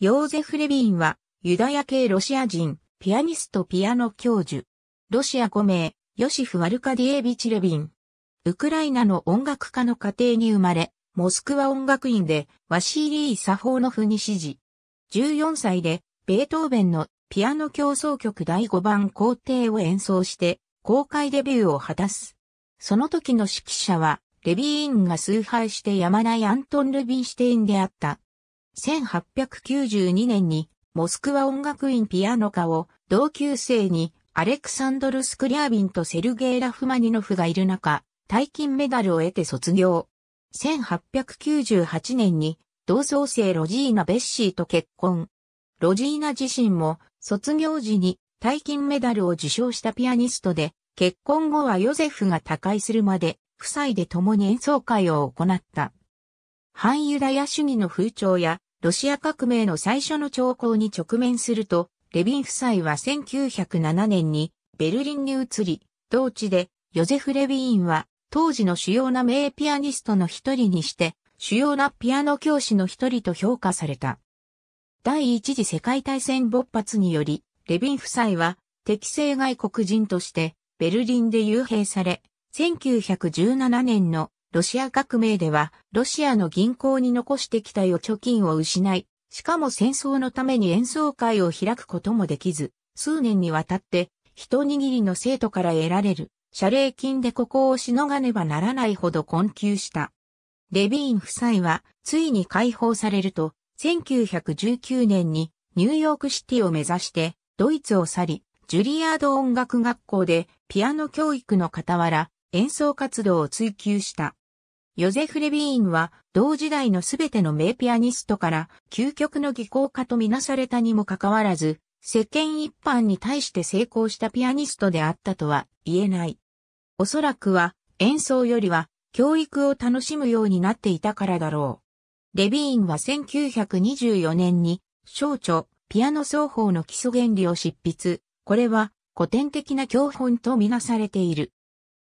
ヨーゼフ・レビンは、ユダヤ系ロシア人、ピアニスト・ピアノ教授。ロシア5名、ヨシフ・ワルカディエビチ・レビン。ウクライナの音楽家の家庭に生まれ、モスクワ音楽院でワシーリー・サフォーノフに指示。14歳で、ベートーベンのピアノ協奏曲第5番皇帝を演奏して、公開デビューを果たす。その時の指揮者は、レビーンが崇拝してやまないアントン・ルビンシテインであった。1892年にモスクワ音楽院ピアノ科を同級生にアレクサンドル・スクリアービンとセルゲイ・ラフマニノフがいる中、大金メダルを得て卒業。1898年に同窓生ロジーナ・ベッシーと結婚。ロジーナ自身も卒業時に大金メダルを受賞したピアニストで、結婚後はヨゼフが他界するまで、夫妻で共に演奏会を行った。反ユダヤ主義の風潮やロシア革命の最初の兆候に直面すると、レビン夫妻は1907年にベルリンに移り、同地でヨゼフ・レビーンは当時の主要な名ピアニストの一人にして、主要なピアノ教師の一人と評価された。第一次世界大戦勃発により、レビン夫妻は適正外国人としてベルリンで遊兵され、1917年のロシア革命では、ロシアの銀行に残してきた預貯金を失い、しかも戦争のために演奏会を開くこともできず、数年にわたって、一握りの生徒から得られる、謝礼金でここをしのがねばならないほど困窮した。レビーン夫妻は、ついに解放されると、1919年にニューヨークシティを目指して、ドイツを去り、ジュリアード音楽学校でピアノ教育の傍ら演奏活動を追求した。ヨゼフ・レビーンは同時代のすべての名ピアニストから究極の技巧家とみなされたにもかかわらず、世間一般に対して成功したピアニストであったとは言えない。おそらくは演奏よりは教育を楽しむようになっていたからだろう。レビーンは1924年に小著ピアノ奏法の基礎原理を執筆。これは古典的な教本とみなされている。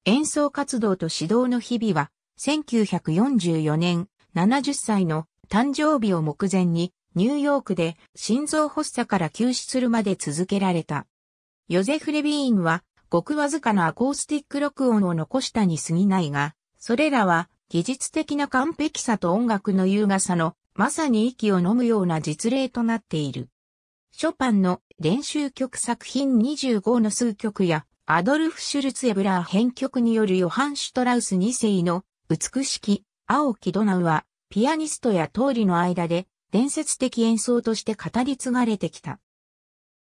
演奏活動と指導の日々は1944年70歳の誕生日を目前にニューヨークで心臓発作から休止するまで続けられた。ヨゼフ・レビーンはごくわずかなアコースティック録音を残したに過ぎないが、それらは技術的な完璧さと音楽の優雅さのまさに息を飲むような実例となっている。ショパンの練習曲作品25の数曲やアドルフ・シュルツ・エブラー編曲によるヨハン・シュトラウス2世の美しき、青木ドナウは、ピアニストや通りの間で、伝説的演奏として語り継がれてきた。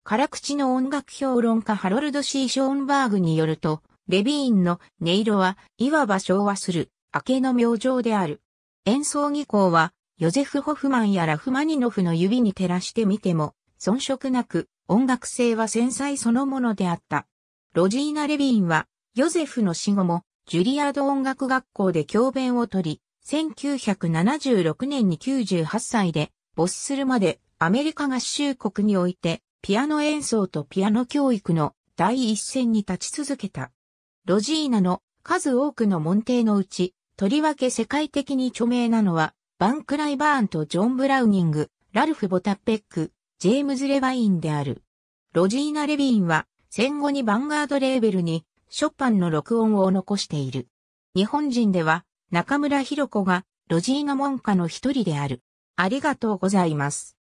辛口の音楽評論家ハロルド・シー・ショーンバーグによると、レビーンの音色は、いわば昭和する、明けの明星である。演奏技巧は、ヨゼフ・ホフマンやラフマニノフの指に照らしてみても、遜色なく、音楽性は繊細そのものであった。ロジーナ・レビーンは、ヨゼフの死後も、ジュリアード音楽学校で教鞭を取り、1976年に98歳で没するまでアメリカ合衆国においてピアノ演奏とピアノ教育の第一線に立ち続けた。ロジーナの数多くの門弟のうち、とりわけ世界的に著名なのは、バン・クライバーンとジョン・ブラウニング、ラルフ・ボタペック、ジェームズ・レバインである。ロジーナ・レビーンは戦後にヴァンガードレーベルにショパンの録音を残している。日本人では中村博子がロジーナ門下の一人である。ありがとうございます。